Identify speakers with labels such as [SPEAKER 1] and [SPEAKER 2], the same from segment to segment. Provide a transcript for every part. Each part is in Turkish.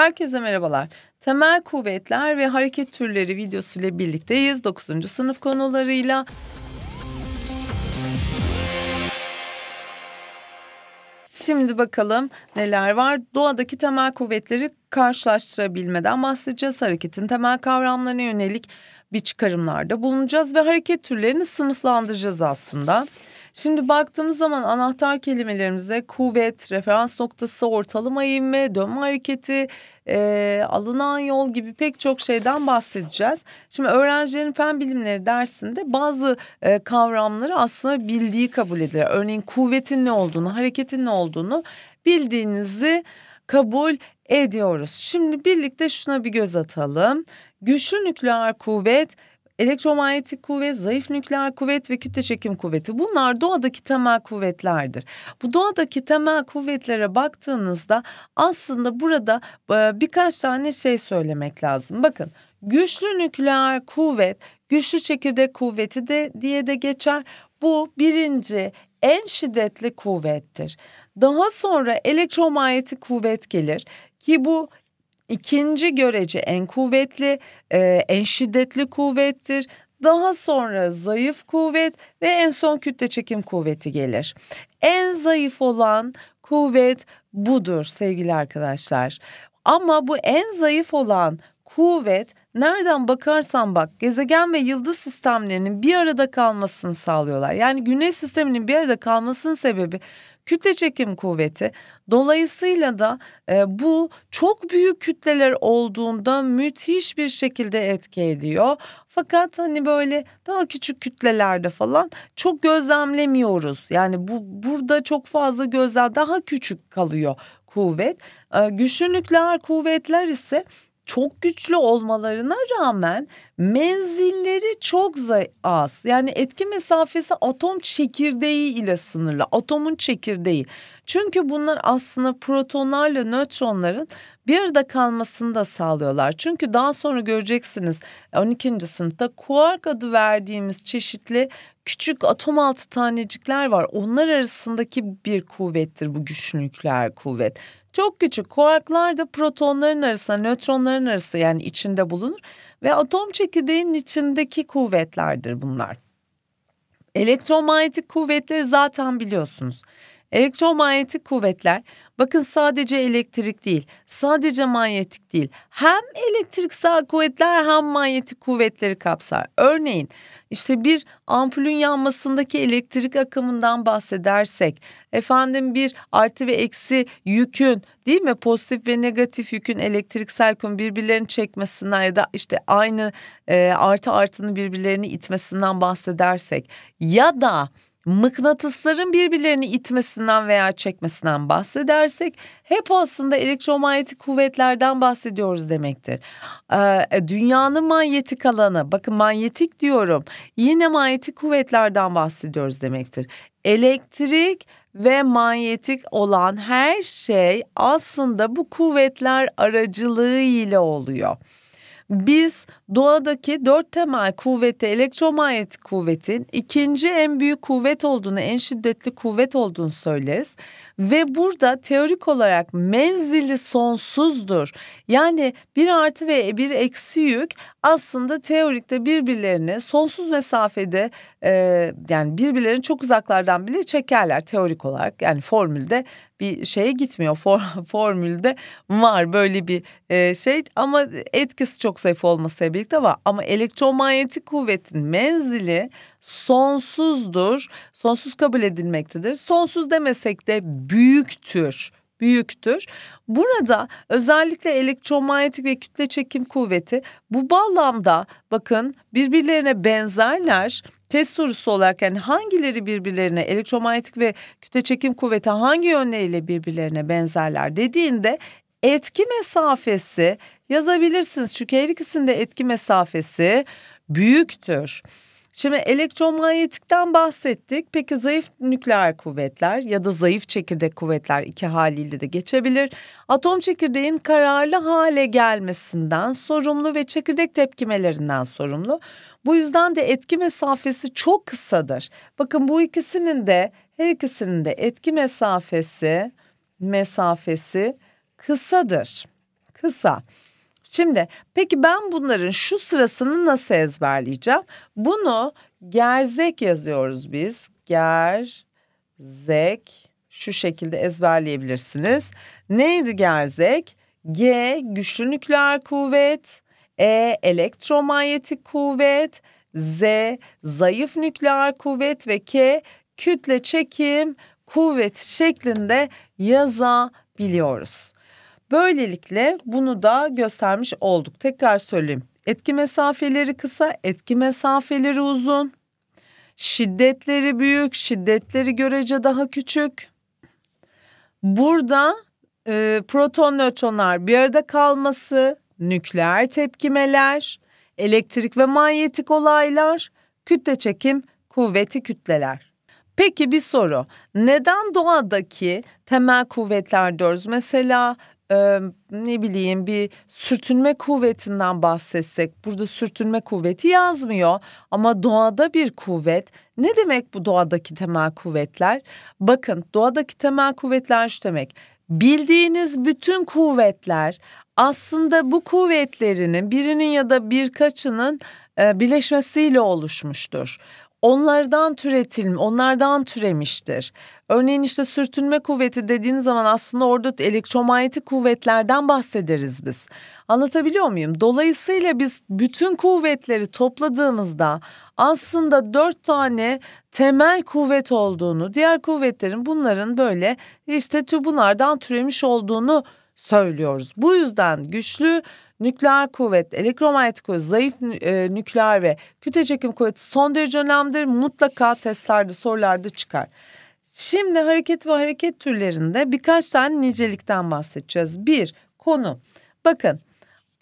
[SPEAKER 1] Herkese merhabalar. Temel kuvvetler ve hareket türleri videosu ile birlikteyiz. 9. sınıf konularıyla. Şimdi bakalım neler var. Doğadaki temel kuvvetleri karşılaştırabilmeden bahsedeceğiz. Hareketin temel kavramlarına yönelik bir çıkarımlarda bulunacağız ve hareket türlerini sınıflandıracağız aslında. Şimdi baktığımız zaman anahtar kelimelerimize kuvvet, referans noktası, ortalama eğimi, dönme hareketi, e, alınan yol gibi pek çok şeyden bahsedeceğiz. Şimdi öğrencilerin fen bilimleri dersinde bazı e, kavramları aslında bildiği kabul edilir. Örneğin kuvvetin ne olduğunu, hareketin ne olduğunu bildiğinizi kabul ediyoruz. Şimdi birlikte şuna bir göz atalım. Güçlü nükleer kuvvet elektromanyetik kuvvet, zayıf nükleer kuvvet ve kütle çekim kuvveti. Bunlar doğadaki temel kuvvetlerdir. Bu doğadaki temel kuvvetlere baktığınızda aslında burada e, birkaç tane şey söylemek lazım. Bakın güçlü nükleer kuvvet, güçlü çekirdek kuvveti de diye de geçer. Bu birinci en şiddetli kuvvettir. Daha sonra elektromanyetik kuvvet gelir ki bu İkinci görece en kuvvetli, e, en şiddetli kuvvettir. Daha sonra zayıf kuvvet ve en son kütle çekim kuvveti gelir. En zayıf olan kuvvet budur sevgili arkadaşlar. Ama bu en zayıf olan kuvvet nereden bakarsan bak gezegen ve yıldız sistemlerinin bir arada kalmasını sağlıyorlar. Yani güneş sisteminin bir arada kalmasının sebebi kütle çekim kuvveti. Dolayısıyla da e, bu çok büyük kütleler olduğunda müthiş bir şekilde etki ediyor. Fakat hani böyle daha küçük kütlelerde falan çok gözlemlemiyoruz. Yani bu burada çok fazla gözler daha küçük kalıyor kuvvet. E, güçlülükler, kuvvetler ise çok güçlü olmalarına rağmen menzilleri çok az. Yani etki mesafesi atom çekirdeği ile sınırlı. Atomun çekirdeği. Çünkü bunlar aslında protonlarla nötronların bir arada kalmasını da sağlıyorlar. Çünkü daha sonra göreceksiniz 12. sınıfta kuark adı verdiğimiz çeşitli küçük atom altı tanecikler var. Onlar arasındaki bir kuvvettir bu güçlülükler kuvvet. Çok küçük kuarklar da protonların arasında, nötronların arası yani içinde bulunur ve atom çekirdeğinin içindeki kuvvetlerdir bunlar. Elektromanyetik kuvvetleri zaten biliyorsunuz. Elektromanyetik kuvvetler Bakın sadece elektrik değil, sadece manyetik değil. Hem elektriksel kuvvetler hem manyetik kuvvetleri kapsar. Örneğin işte bir ampulün yanmasındaki elektrik akımından bahsedersek, efendim bir artı ve eksi yükün değil mi pozitif ve negatif yükün elektriksel yükün birbirlerini çekmesinden ya da işte aynı e, artı artının birbirlerini itmesinden bahsedersek ya da mıknatısların birbirlerini itmesinden veya çekmesinden bahsedersek hep aslında elektromanyetik kuvvetlerden bahsediyoruz demektir. Ee, dünyanın manyetik alanı, bakın manyetik diyorum, yine manyetik kuvvetlerden bahsediyoruz demektir. Elektrik ve manyetik olan her şey aslında bu kuvvetler aracılığı ile oluyor biz doğadaki dört temel kuvveti elektromanyetik kuvvetin ikinci en büyük kuvvet olduğunu, en şiddetli kuvvet olduğunu söyleriz. Ve burada teorik olarak menzili sonsuzdur. Yani bir artı ve bir eksi yük aslında teorikte birbirlerini sonsuz mesafede e, yani birbirlerini çok uzaklardan bile çekerler teorik olarak. Yani formülde bir şeye gitmiyor. For, formülde var böyle bir e, şey ama etkisi çok zayıf olmasıyla birlikte var. Ama elektromanyetik kuvvetin menzili sonsuzdur, sonsuz kabul edilmektedir. Sonsuz demesek de büyüktür büyüktür. Burada özellikle elektromanyetik ve kütle çekim kuvveti bu bağlamda bakın birbirlerine benzerler. Test sorusu olarak yani hangileri birbirlerine elektromanyetik ve kütle çekim kuvveti hangi yönleriyle birbirlerine benzerler dediğinde etki mesafesi yazabilirsiniz. Çünkü her ikisinde etki mesafesi büyüktür. Şimdi elektromanyetikten bahsettik. Peki zayıf nükleer kuvvetler ya da zayıf çekirdek kuvvetler iki haliyle de geçebilir. Atom çekirdeğin kararlı hale gelmesinden sorumlu ve çekirdek tepkimelerinden sorumlu. Bu yüzden de etki mesafesi çok kısadır. Bakın bu ikisinin de her ikisinin de etki mesafesi mesafesi kısadır. Kısa. Şimdi peki ben bunların şu sırasını nasıl ezberleyeceğim? Bunu gerzek yazıyoruz biz. Gerzek şu şekilde ezberleyebilirsiniz. Neydi gerzek? G güçlü nükleer kuvvet, E elektromanyetik kuvvet, Z zayıf nükleer kuvvet ve K kütle çekim kuvveti şeklinde yazabiliyoruz. Böylelikle bunu da göstermiş olduk. Tekrar söyleyeyim. Etki mesafeleri kısa, etki mesafeleri uzun. Şiddetleri büyük, şiddetleri görece daha küçük. Burada e, proton nötronlar bir arada kalması, nükleer tepkimeler, elektrik ve manyetik olaylar, kütle çekim, kuvveti kütleler. Peki bir soru. Neden doğadaki temel kuvvetler diyoruz? Mesela e, ne bileyim bir sürtünme kuvvetinden bahsetsek burada sürtünme kuvveti yazmıyor ama doğada bir kuvvet ne demek bu doğadaki temel kuvvetler bakın doğadaki temel kuvvetler şu demek bildiğiniz bütün kuvvetler aslında bu kuvvetlerinin birinin ya da birkaçının e, birleşmesiyle oluşmuştur onlardan türetilmiş, onlardan türemiştir. Örneğin işte sürtünme kuvveti dediğiniz zaman aslında orada elektromanyetik kuvvetlerden bahsederiz biz. Anlatabiliyor muyum? Dolayısıyla biz bütün kuvvetleri topladığımızda aslında dört tane temel kuvvet olduğunu, diğer kuvvetlerin bunların böyle işte bunlardan türemiş olduğunu söylüyoruz. Bu yüzden güçlü nükleer kuvvet, elektromanyetik kuvvet, zayıf e, nükleer ve kütle çekim kuvveti son derece önemlidir. Mutlaka testlerde, sorularda çıkar. Şimdi hareket ve hareket türlerinde birkaç tane nicelikten bahsedeceğiz. Bir, konu. Bakın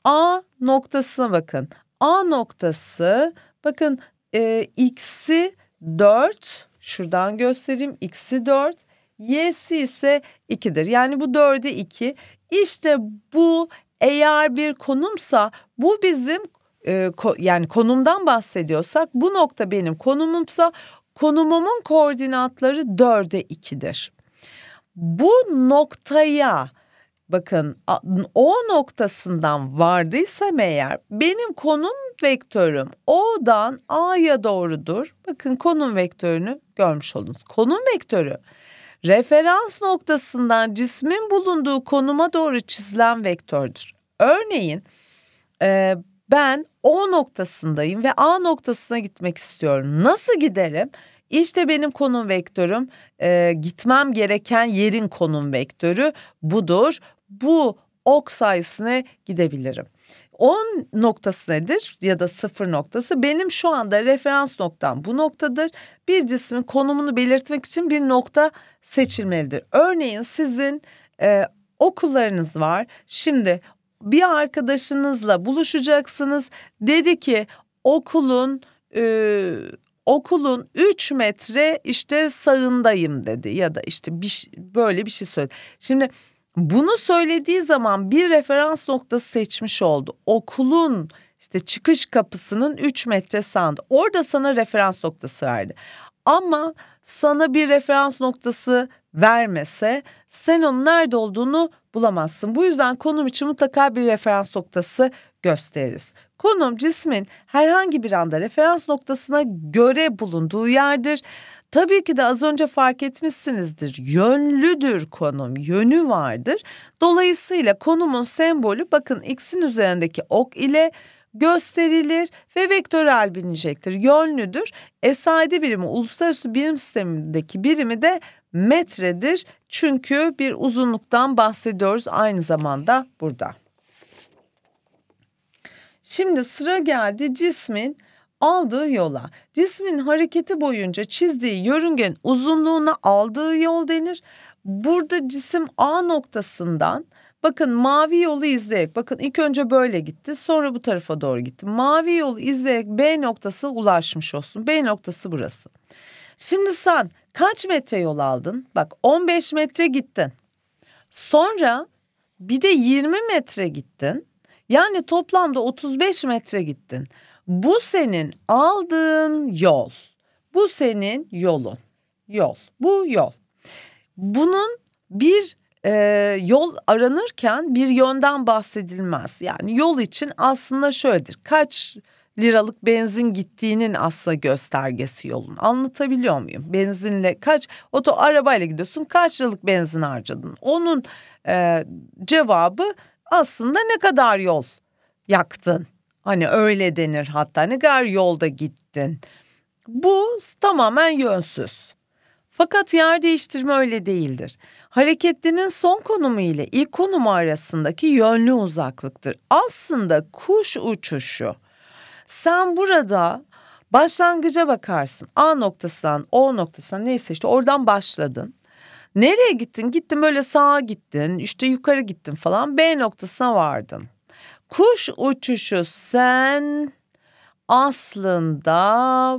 [SPEAKER 1] A noktasına bakın. A noktası bakın e, x'i 4 şuradan göstereyim x'i 4 y'si ise 2'dir. Yani bu 4'e 2. İşte bu eğer bir konumsa bu bizim e, ko, yani konumdan bahsediyorsak bu nokta benim konumumsa Konumumun koordinatları 4'e 2'dir. Bu noktaya bakın o noktasından vardıysam eğer benim konum vektörüm O'dan A'ya doğrudur. Bakın konum vektörünü görmüş oldunuz. Konum vektörü referans noktasından cismin bulunduğu konuma doğru çizilen vektördür. Örneğin e, ben O noktasındayım ve A noktasına gitmek istiyorum. Nasıl giderim? İşte benim konum vektörüm, e, gitmem gereken yerin konum vektörü budur. Bu ok sayesinde gidebilirim. 10 noktası nedir ya da sıfır noktası benim şu anda referans noktam bu noktadır. Bir cismin konumunu belirtmek için bir nokta seçilmelidir. Örneğin sizin e, okullarınız var. Şimdi bir arkadaşınızla buluşacaksınız. Dedi ki okulun e, okulun 3 metre işte sağındayım dedi ya da işte bir, böyle bir şey söyledi. Şimdi bunu söylediği zaman bir referans noktası seçmiş oldu. Okulun işte çıkış kapısının 3 metre sağında. Orada sana referans noktası verdi. Ama sana bir referans noktası vermese sen onun nerede olduğunu bulamazsın. Bu yüzden konum için mutlaka bir referans noktası gösteririz. Konum cismin herhangi bir anda referans noktasına göre bulunduğu yerdir. Tabii ki de az önce fark etmişsinizdir. Yönlüdür konum, yönü vardır. Dolayısıyla konumun sembolü bakın x'in üzerindeki ok ile gösterilir ve vektörel bilinecektir. Yönlüdür. SID birimi uluslararası birim sistemindeki birimi de metredir. Çünkü bir uzunluktan bahsediyoruz aynı zamanda burada. Şimdi sıra geldi cismin aldığı yola. Cismin hareketi boyunca çizdiği yörüngenin uzunluğuna aldığı yol denir. Burada cisim A noktasından bakın mavi yolu izleyerek bakın ilk önce böyle gitti sonra bu tarafa doğru gitti. Mavi yolu izleyerek B noktası ulaşmış olsun. B noktası burası. Şimdi sen kaç metre yol aldın? Bak 15 metre gittin. Sonra bir de 20 metre gittin. Yani toplamda 35 metre gittin. Bu senin aldığın yol. Bu senin yolun. Yol. Bu yol. Bunun bir e, yol aranırken bir yönden bahsedilmez. Yani yol için aslında şöyledir. Kaç liralık benzin gittiğinin asla göstergesi yolun. Anlatabiliyor muyum? Benzinle kaç oto arabayla gidiyorsun kaç liralık benzin harcadın? Onun e, cevabı aslında ne kadar yol yaktın? Hani öyle denir hatta ne kadar yolda gittin? Bu tamamen yönsüz. Fakat yer değiştirme öyle değildir. Hareketlinin son konumu ile ilk konumu arasındaki yönlü uzaklıktır. Aslında kuş uçuşu sen burada başlangıca bakarsın. A noktasından O noktasına neyse işte oradan başladın. Nereye gittin? Gittin böyle sağa gittin, işte yukarı gittin falan. B noktasına vardın. Kuş uçuşu sen aslında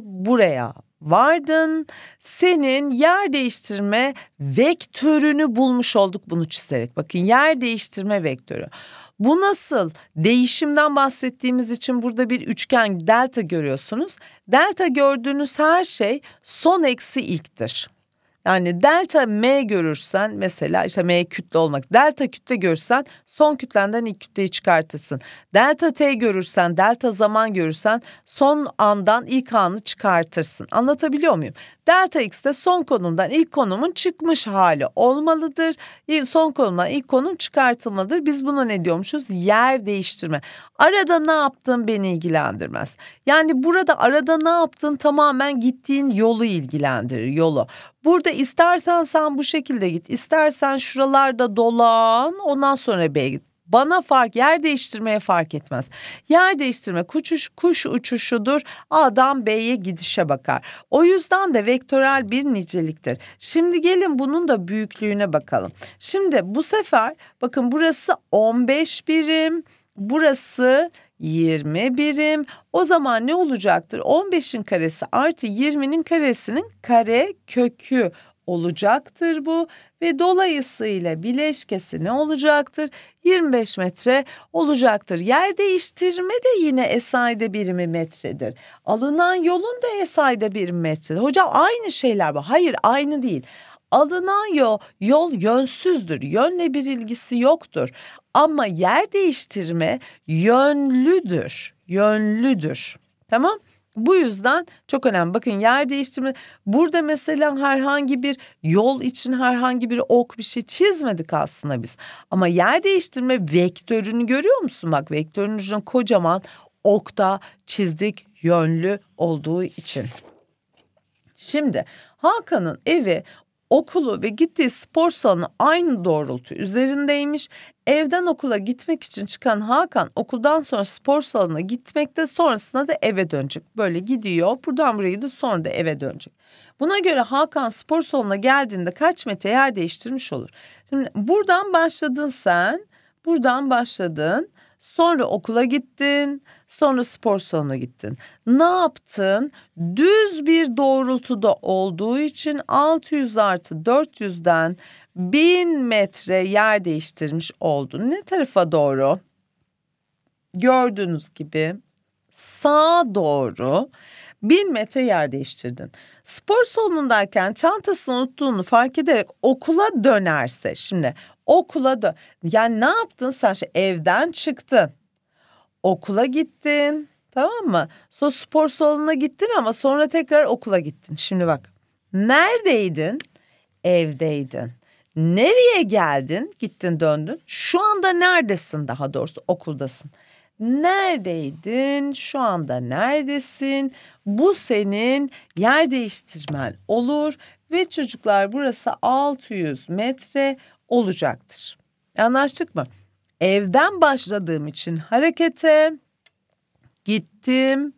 [SPEAKER 1] buraya vardın. Senin yer değiştirme vektörünü bulmuş olduk bunu çizerek. Bakın yer değiştirme vektörü. Bu nasıl? Değişimden bahsettiğimiz için burada bir üçgen delta görüyorsunuz. Delta gördüğünüz her şey son eksi ilktir. Yani delta M görürsen mesela işte M kütle olmak. Delta kütle görürsen son kütlenden ilk kütleyi çıkartırsın. Delta T görürsen, delta zaman görürsen son andan ilk anı çıkartırsın. Anlatabiliyor muyum? Delta X de son konumdan ilk konumun çıkmış hali olmalıdır. Son konumdan ilk konum çıkartılmalıdır. Biz buna ne diyormuşuz? Yer değiştirme. Arada ne yaptın beni ilgilendirmez. Yani burada arada ne yaptın tamamen gittiğin yolu ilgilendirir yolu. Burada istersen sen bu şekilde git, istersen şuralarda dolan, ondan sonra B'ye git. Bana fark yer değiştirmeye fark etmez. Yer değiştirme kuş, kuş uçuşudur. A'dan B'ye gidişe bakar. O yüzden de vektörel bir niceliktir. Şimdi gelin bunun da büyüklüğüne bakalım. Şimdi bu sefer bakın burası 15 birim. Burası 20 birim. O zaman ne olacaktır? 15'in karesi artı 20'nin karesinin kare kökü olacaktır bu ve dolayısıyla bileşkesi ne olacaktır? 25 metre olacaktır. Yer değiştirme de yine esayda birimi metredir. Alınan yolun da esayda birimi metredir. Hocam aynı şeyler bu. Hayır aynı değil. Alınan yol, yol yönsüzdür. Yönle bir ilgisi yoktur. Ama yer değiştirme yönlüdür. Yönlüdür. Tamam? Bu yüzden çok önemli. Bakın yer değiştirme. Burada mesela herhangi bir yol için herhangi bir ok bir şey çizmedik aslında biz. Ama yer değiştirme vektörünü görüyor musun? Bak vektörün ucuna kocaman okta çizdik yönlü olduğu için. Şimdi Hakan'ın evi okulu ve gittiği spor salonu aynı doğrultu üzerindeymiş. Evden okula gitmek için çıkan Hakan okuldan sonra spor salonuna gitmekte sonrasında da eve dönecek. Böyle gidiyor buradan buraya gidiyor sonra da eve dönecek. Buna göre Hakan spor salonuna geldiğinde kaç metre yer değiştirmiş olur? Şimdi buradan başladın sen, buradan başladın, sonra okula gittin, Sonra spor salonuna gittin. Ne yaptın? Düz bir doğrultuda olduğu için 600 artı 400'den 1000 metre yer değiştirmiş oldun. Ne tarafa doğru? Gördüğünüz gibi sağa doğru 1000 metre yer değiştirdin. Spor salonundayken çantasını unuttuğunu fark ederek okula dönerse şimdi okula dön. Yani ne yaptın sen? Şimdi şey, evden çıktın okula gittin tamam mı? Sonra spor salonuna gittin ama sonra tekrar okula gittin. Şimdi bak neredeydin? Evdeydin. Nereye geldin? Gittin döndün. Şu anda neredesin daha doğrusu okuldasın. Neredeydin? Şu anda neredesin? Bu senin yer değiştirmen olur ve çocuklar burası 600 metre olacaktır. Anlaştık mı? evden başladığım için harekete gittim.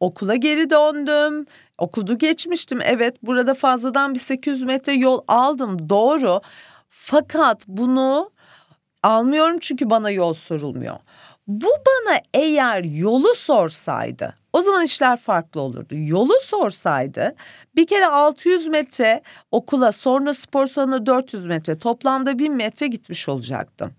[SPEAKER 1] Okula geri döndüm. Okulu geçmiştim. Evet burada fazladan bir 800 metre yol aldım doğru. Fakat bunu almıyorum çünkü bana yol sorulmuyor. Bu bana eğer yolu sorsaydı o zaman işler farklı olurdu. Yolu sorsaydı bir kere 600 metre okula sonra spor salonuna 400 metre toplamda 1000 metre gitmiş olacaktım.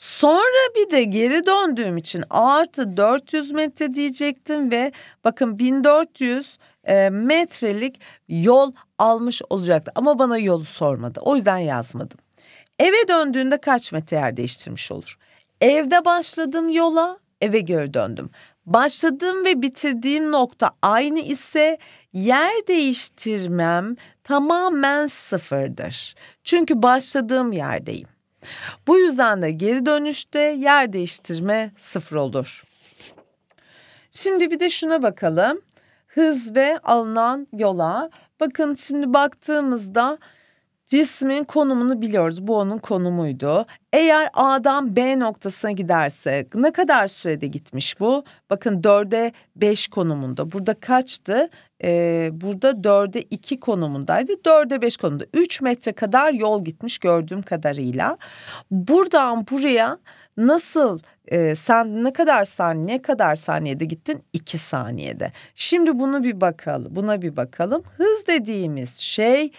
[SPEAKER 1] Sonra bir de geri döndüğüm için artı 400 metre diyecektim ve bakın 1400 e, metrelik yol almış olacaktı. Ama bana yolu sormadı. O yüzden yazmadım. Eve döndüğünde kaç metre yer değiştirmiş olur? Evde başladım yola, eve geri döndüm. Başladığım ve bitirdiğim nokta aynı ise yer değiştirmem tamamen sıfırdır. Çünkü başladığım yerdeyim. Bu yüzden de geri dönüşte yer değiştirme sıfır olur. Şimdi bir de şuna bakalım. Hız ve alınan yola. Bakın şimdi baktığımızda cismin konumunu biliyoruz. Bu onun konumuydu. Eğer A'dan B noktasına giderse ne kadar sürede gitmiş bu? Bakın 4'e 5 konumunda. Burada kaçtı? e, burada dörde iki konumundaydı. dörde beş konumda. üç metre kadar yol gitmiş gördüğüm kadarıyla. Buradan buraya nasıl e, sen ne kadar saniye ne kadar saniyede gittin? 2 saniyede. Şimdi bunu bir bakalım. Buna bir bakalım. Hız dediğimiz şey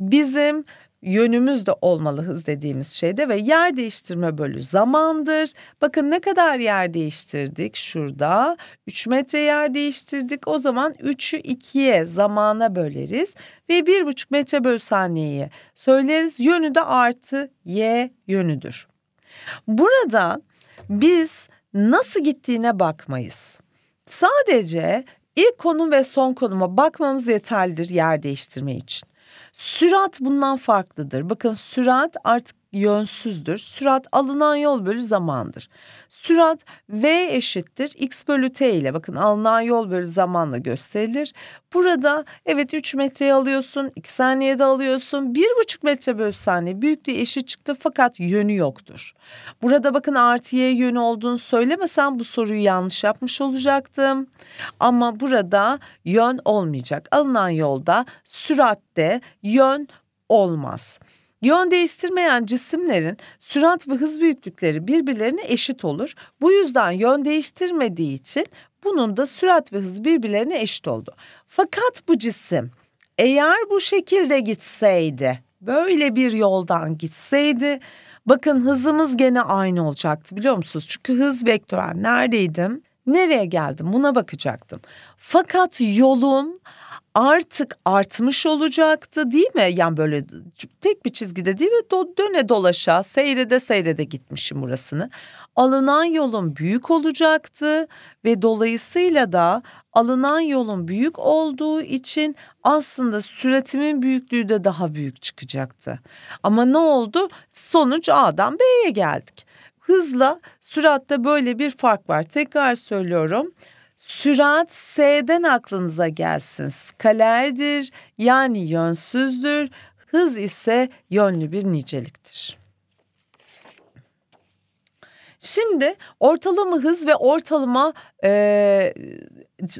[SPEAKER 1] bizim yönümüz de olmalı hız dediğimiz şeyde ve yer değiştirme bölü zamandır. Bakın ne kadar yer değiştirdik şurada 3 metre yer değiştirdik o zaman 3'ü 2'ye zamana böleriz ve 1,5 metre bölü saniyeyi söyleriz yönü de artı y yönüdür. Burada biz nasıl gittiğine bakmayız. Sadece ilk konum ve son konuma bakmamız yeterlidir yer değiştirme için. Sürat bundan farklıdır. Bakın sürat artık yönsüzdür. Sürat alınan yol bölü zamandır. Sürat V eşittir x bölü t ile bakın alınan yol bölü zamanla gösterilir. Burada evet 3 metreyi alıyorsun 2 saniyede alıyorsun 1,5 metre bölü saniye büyüklüğü eşit çıktı fakat yönü yoktur. Burada bakın artı y yönü olduğunu söylemesem bu soruyu yanlış yapmış olacaktım. Ama burada yön olmayacak. Alınan yolda süratte yön olmaz. Yön değiştirmeyen cisimlerin sürat ve hız büyüklükleri birbirlerine eşit olur. Bu yüzden yön değiştirmediği için bunun da sürat ve hız birbirlerine eşit oldu. Fakat bu cisim eğer bu şekilde gitseydi, böyle bir yoldan gitseydi bakın hızımız gene aynı olacaktı biliyor musunuz? Çünkü hız vektörel neredeydim? Nereye geldim? Buna bakacaktım. Fakat yolum artık artmış olacaktı değil mi? Yani böyle tek bir çizgide değil mi? Do, döne dolaşa seyrede seyrede gitmişim burasını. Alınan yolun büyük olacaktı ve dolayısıyla da alınan yolun büyük olduğu için aslında süratimin büyüklüğü de daha büyük çıkacaktı. Ama ne oldu? Sonuç A'dan B'ye geldik. Hızla süratte böyle bir fark var. Tekrar söylüyorum. Sürat S'den aklınıza gelsin. Skalerdir yani yönsüzdür. Hız ise yönlü bir niceliktir. Şimdi ortalama hız ve ortalama e,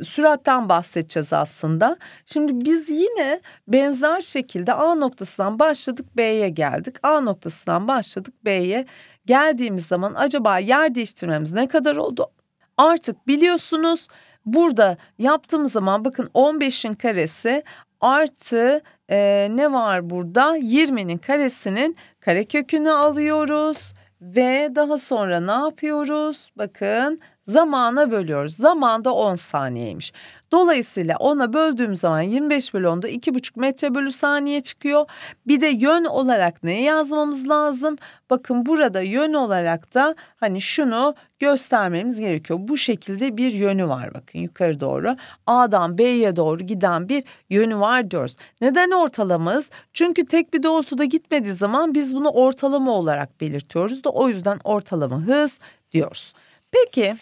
[SPEAKER 1] süratten bahsedeceğiz aslında. Şimdi biz yine benzer şekilde A noktasından başladık B'ye geldik. A noktasından başladık B'ye geldiğimiz zaman acaba yer değiştirmemiz ne kadar oldu? artık biliyorsunuz burada yaptığım zaman bakın 15'in karesi artı e, ne var burada 20'nin karesinin karekökünü alıyoruz ve daha sonra ne yapıyoruz? Bakın zamana bölüyoruz. Zaman da 10 saniyeymiş. Dolayısıyla ona böldüğüm zaman 25 bölü 10'da 2,5 metre bölü saniye çıkıyor. Bir de yön olarak neyi yazmamız lazım? Bakın burada yön olarak da hani şunu göstermemiz gerekiyor. Bu şekilde bir yönü var bakın yukarı doğru. A'dan B'ye doğru giden bir yönü var diyoruz. Neden ortalamız? Çünkü tek bir doğrultuda gitmediği zaman biz bunu ortalama olarak belirtiyoruz da o yüzden ortalama hız diyoruz. Peki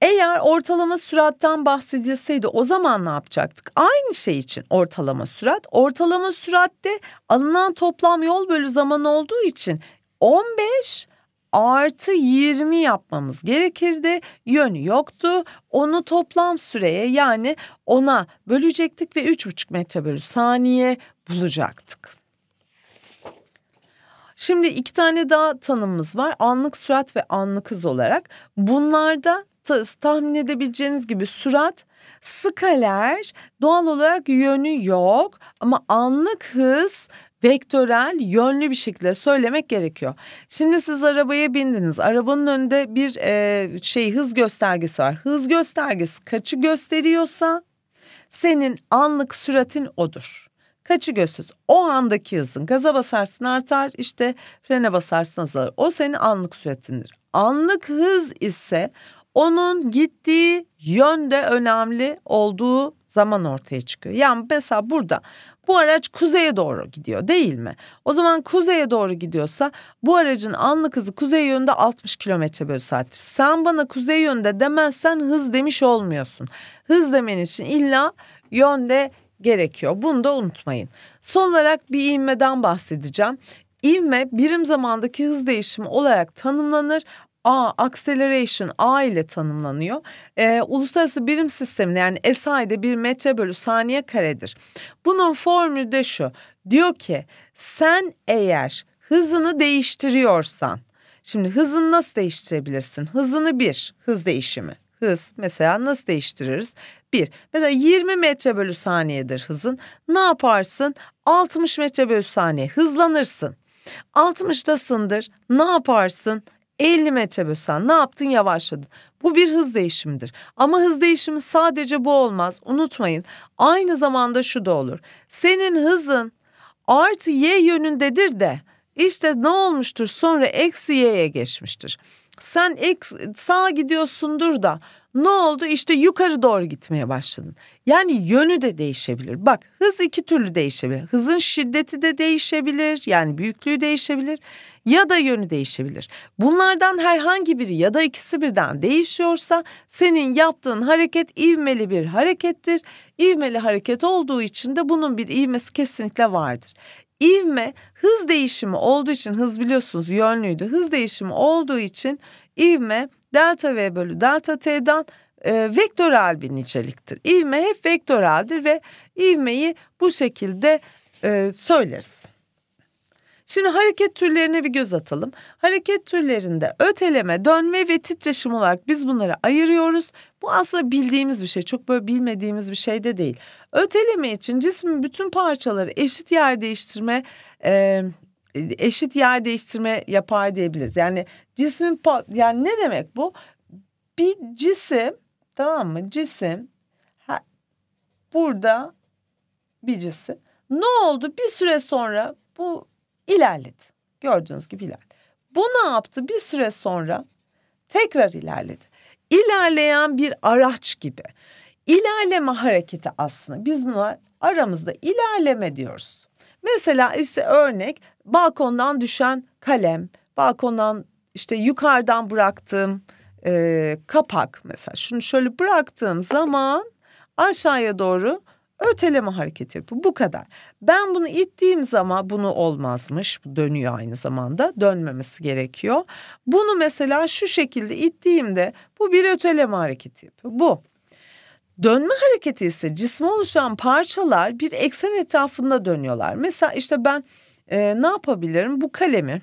[SPEAKER 1] eğer ortalama sürattan bahsedilseydi o zaman ne yapacaktık? Aynı şey için ortalama sürat. Ortalama süratte alınan toplam yol bölü zaman olduğu için 15 artı 20 yapmamız gerekirdi. Yönü yoktu. Onu toplam süreye yani ona bölecektik ve 3,5 metre bölü saniye bulacaktık. Şimdi iki tane daha tanımımız var. Anlık sürat ve anlık hız olarak. Bunlarda tahmin edebileceğiniz gibi sürat skaler doğal olarak yönü yok ama anlık hız vektörel yönlü bir şekilde söylemek gerekiyor. Şimdi siz arabaya bindiniz. Arabanın önünde bir e, şey hız göstergesi var. Hız göstergesi kaçı gösteriyorsa senin anlık süratin odur. Kaçı gösteriyorsa o andaki hızın gaza basarsın artar işte frene basarsın azalır. O senin anlık süratindir. Anlık hız ise onun gittiği yönde önemli olduğu zaman ortaya çıkıyor. Yani mesela burada bu araç kuzeye doğru gidiyor değil mi? O zaman kuzeye doğru gidiyorsa bu aracın anlık hızı kuzey yönünde 60 km bölü saattir. Sen bana kuzey yönde demezsen hız demiş olmuyorsun. Hız demen için illa yönde gerekiyor. Bunu da unutmayın. Son olarak bir ivmeden bahsedeceğim. İvme birim zamandaki hız değişimi olarak tanımlanır. A acceleration A ile tanımlanıyor. Ee, uluslararası birim sisteminde yani SI'de bir metre bölü saniye karedir. Bunun formülü de şu. Diyor ki sen eğer hızını değiştiriyorsan. Şimdi hızını nasıl değiştirebilirsin? Hızını bir hız değişimi. Hız mesela nasıl değiştiririz? Bir mesela 20 metre bölü saniyedir hızın. Ne yaparsın? 60 metre bölü saniye hızlanırsın. 60'tasındır ne yaparsın? 50 metre bösen ne yaptın yavaşladın. Bu bir hız değişimidir. Ama hız değişimi sadece bu olmaz. Unutmayın. Aynı zamanda şu da olur. Senin hızın artı y yönündedir de işte ne olmuştur sonra eksi y'ye geçmiştir. Sen x, sağa gidiyorsundur da ne oldu? İşte yukarı doğru gitmeye başladın. Yani yönü de değişebilir. Bak hız iki türlü değişebilir. Hızın şiddeti de değişebilir. Yani büyüklüğü değişebilir ya da yönü değişebilir. Bunlardan herhangi biri ya da ikisi birden değişiyorsa senin yaptığın hareket ivmeli bir harekettir. İvmeli hareket olduğu için de bunun bir ivmesi kesinlikle vardır. İvme hız değişimi olduğu için hız biliyorsunuz yönlüydü. Hız değişimi olduğu için ivme delta v bölü delta t'dan e, vektörel bir niceliktir. İvme hep vektöreldir ve ivmeyi bu şekilde e, söyleriz. Şimdi hareket türlerine bir göz atalım. Hareket türlerinde öteleme, dönme ve titreşim olarak biz bunları ayırıyoruz. Bu aslında bildiğimiz bir şey. Çok böyle bilmediğimiz bir şey de değil. Öteleme için cismin bütün parçaları eşit yer değiştirme... E, eşit yer değiştirme yapar diyebiliriz. Yani cismin yani ne demek bu? Bir cisim tamam mı? Cisim ha, burada bir cisim. Ne oldu? Bir süre sonra bu ilerledi. Gördüğünüz gibi ilerledi. Bu ne yaptı? Bir süre sonra tekrar ilerledi. İlerleyen bir araç gibi. İlerleme hareketi aslında. Biz buna aramızda ilerleme diyoruz. Mesela işte örnek balkondan düşen kalem, balkondan işte yukarıdan bıraktığım e, kapak mesela. Şunu şöyle bıraktığım zaman aşağıya doğru öteleme hareketi yapıyor. Bu kadar. Ben bunu ittiğim zaman bunu olmazmış. Dönüyor aynı zamanda. Dönmemesi gerekiyor. Bunu mesela şu şekilde ittiğimde bu bir öteleme hareketi yapıyor. Bu. Dönme hareketi ise cisme oluşan parçalar bir eksen etrafında dönüyorlar. Mesela işte ben e, ne yapabilirim? Bu kalemi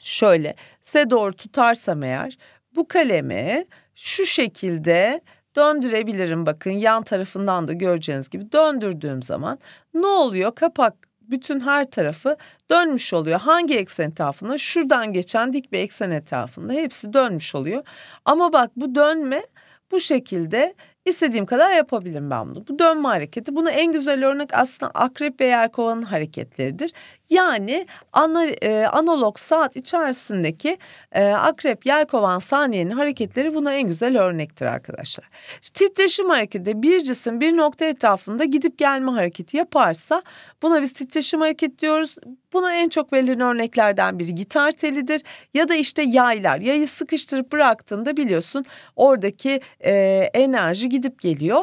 [SPEAKER 1] şöyle se doğru tutarsam eğer bu kalemi şu şekilde döndürebilirim bakın yan tarafından da göreceğiniz gibi döndürdüğüm zaman ne oluyor kapak bütün her tarafı dönmüş oluyor. Hangi eksen etrafında? Şuradan geçen dik bir eksen etrafında hepsi dönmüş oluyor. Ama bak bu dönme bu şekilde istediğim kadar yapabilirim ben bunu. Bu dönme hareketi. Bunu en güzel örnek aslında akrep ve yelkovanın hareketleridir. Yani ana, e, analog saat içerisindeki e, akrep yelkovan saniyenin hareketleri buna en güzel örnektir arkadaşlar. Titreşim hareketi bir cisim bir nokta etrafında gidip gelme hareketi yaparsa buna biz titreşim hareket diyoruz. Buna en çok verilen örneklerden biri gitar telidir ya da işte yaylar. Yayı sıkıştırıp bıraktığında biliyorsun oradaki e, enerji gidip geliyor.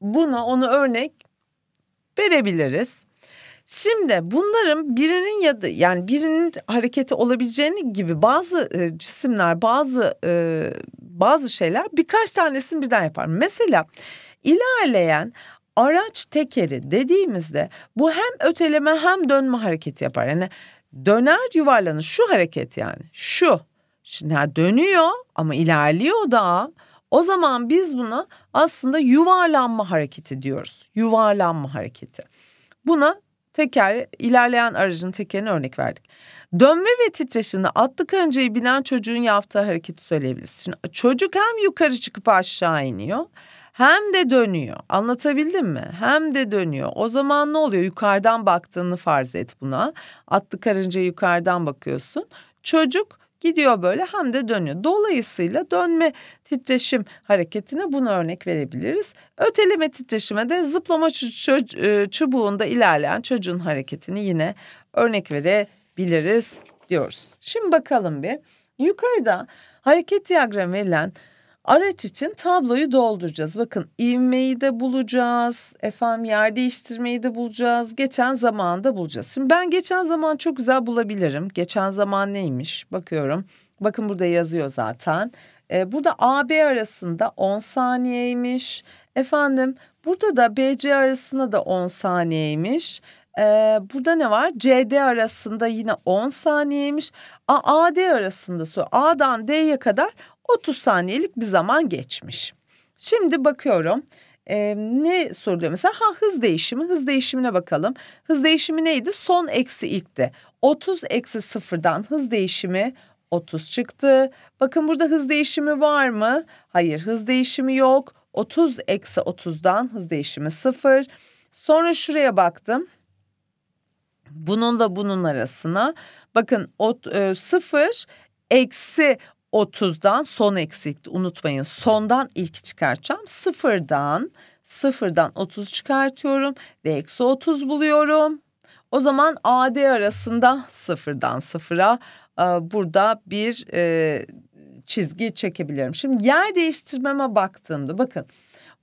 [SPEAKER 1] Buna onu örnek verebiliriz. Şimdi bunların birinin ya da yani birinin hareketi olabileceğini gibi bazı e, cisimler, bazı e, bazı şeyler birkaç tanesini birden yapar. Mesela ilerleyen araç tekeri dediğimizde bu hem öteleme hem dönme hareketi yapar. Yani döner yuvarlanır şu hareket yani şu. Şimdi ha dönüyor ama ilerliyor da o zaman biz buna aslında yuvarlanma hareketi diyoruz. Yuvarlanma hareketi. Buna teker ilerleyen aracın tekerini örnek verdik. Dönme ve titreşini atlı kancayı bilen çocuğun yaptığı hareketi söyleyebilirsin. çocuk hem yukarı çıkıp aşağı iniyor hem de dönüyor. Anlatabildim mi? Hem de dönüyor. O zaman ne oluyor? Yukarıdan baktığını farz et buna. Atlı karınca yukarıdan bakıyorsun. Çocuk gidiyor böyle hem de dönüyor. Dolayısıyla dönme titreşim hareketine bunu örnek verebiliriz. Öteleme titreşime de zıplama e, çubuğunda ilerleyen çocuğun hareketini yine örnek verebiliriz diyoruz. Şimdi bakalım bir yukarıda hareket diyagramı verilen Araç için tabloyu dolduracağız. Bakın ivmeyi de bulacağız. Efendim yer değiştirmeyi de bulacağız. Geçen zamanı da bulacağız. Şimdi ben geçen zaman çok güzel bulabilirim. Geçen zaman neymiş? Bakıyorum. Bakın burada yazıyor zaten. Ee, burada AB arasında 10 saniyeymiş. Efendim burada da BC arasında da 10 saniyeymiş. Ee, burada ne var? CD arasında yine 10 saniyeymiş. A, AD arasında su. A'dan D'ye kadar 30 saniyelik bir zaman geçmiş. Şimdi bakıyorum e, ne soruluyor mesela ha hız değişimi hız değişimine bakalım. Hız değişimi neydi? Son eksi ilkti. 30 eksi sıfırdan hız değişimi 30 çıktı. Bakın burada hız değişimi var mı? Hayır hız değişimi yok. 30 eksi 30'dan hız değişimi 0. Sonra şuraya baktım. Bununla bunun arasına. Bakın o, e, 0 eksi 30'dan son eksikti unutmayın. Sondan ilk çıkartacağım. Sıfırdan sıfırdan 30 çıkartıyorum ve eksi 30 buluyorum. O zaman AD arasında sıfırdan sıfıra e, burada bir e, çizgi çekebilirim. Şimdi yer değiştirmeme baktığımda bakın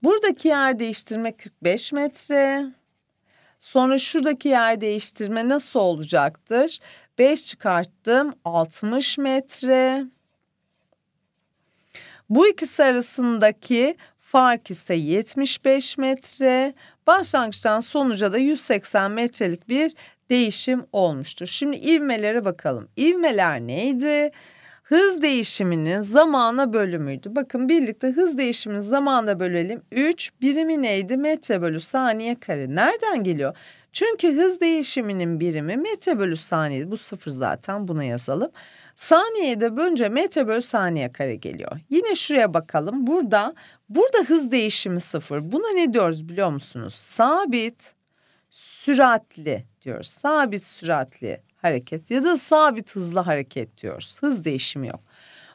[SPEAKER 1] buradaki yer değiştirme 45 metre. Sonra şuradaki yer değiştirme nasıl olacaktır? 5 çıkarttım 60 metre. Bu ikisi arasındaki fark ise 75 metre. Başlangıçtan sonuca da 180 metrelik bir değişim olmuştur. Şimdi ivmelere bakalım. İvmeler neydi? Hız değişiminin zamana bölümüydü. Bakın birlikte hız değişimini zamana bölelim. 3 birimi neydi? Metre bölü saniye kare. Nereden geliyor? Çünkü hız değişiminin birimi metre bölü saniye. Bu sıfır zaten buna yazalım. Saniyede bölünce metre bölü saniye kare geliyor. Yine şuraya bakalım. Burada burada hız değişimi sıfır. Buna ne diyoruz biliyor musunuz? Sabit süratli diyoruz. Sabit süratli hareket ya da sabit hızlı hareket diyoruz. Hız değişimi yok.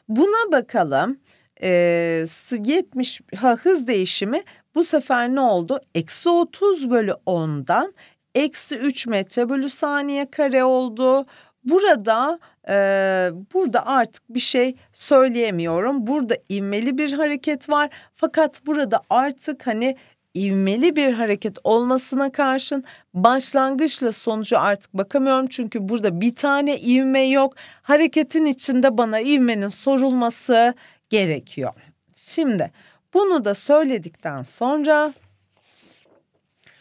[SPEAKER 1] Buna bakalım. Ee, 70 ha, hız değişimi bu sefer ne oldu? Eksi 30 bölü 10'dan eksi 3 metre bölü saniye kare oldu. Burada ee, burada artık bir şey söyleyemiyorum. Burada ivmeli bir hareket var fakat burada artık hani ivmeli bir hareket olmasına karşın başlangıçla sonucu artık bakamıyorum. Çünkü burada bir tane ivme yok. Hareketin içinde bana ivmenin sorulması gerekiyor. Şimdi bunu da söyledikten sonra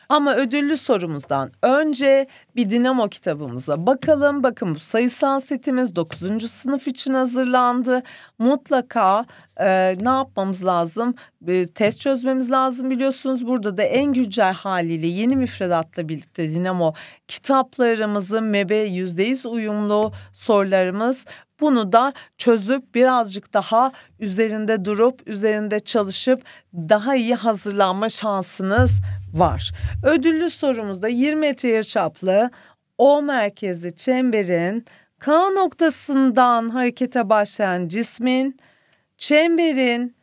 [SPEAKER 1] ama ödüllü sorumuzdan önce bir dinamo kitabımıza bakalım. Bakın bu sayısal setimiz 9. sınıf için hazırlandı. Mutlaka e, ne yapmamız lazım? E, test çözmemiz lazım biliyorsunuz. Burada da en güncel haliyle yeni müfredatla birlikte dinamo kitaplarımızın MEB'e %100 uyumlu sorularımız bunu da çözüp birazcık daha üzerinde durup üzerinde çalışıp daha iyi hazırlanma şansınız var. Ödüllü sorumuzda 20 metre çaplı O merkezli çemberin K noktasından harekete başlayan cismin çemberin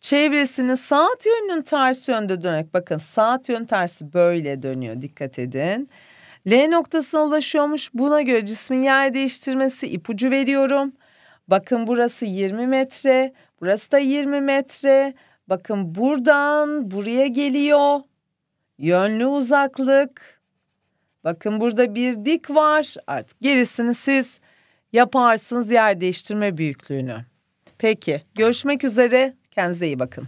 [SPEAKER 1] çevresini saat yönünün ters yönde dönerek bakın saat yön tersi böyle dönüyor dikkat edin. L noktasına ulaşıyormuş buna göre cismin yer değiştirmesi ipucu veriyorum. Bakın burası 20 metre burası da 20 metre Bakın buradan buraya geliyor. Yönlü uzaklık. Bakın burada bir dik var. Artık gerisini siz yaparsınız yer değiştirme büyüklüğünü. Peki görüşmek üzere. Kendinize iyi bakın.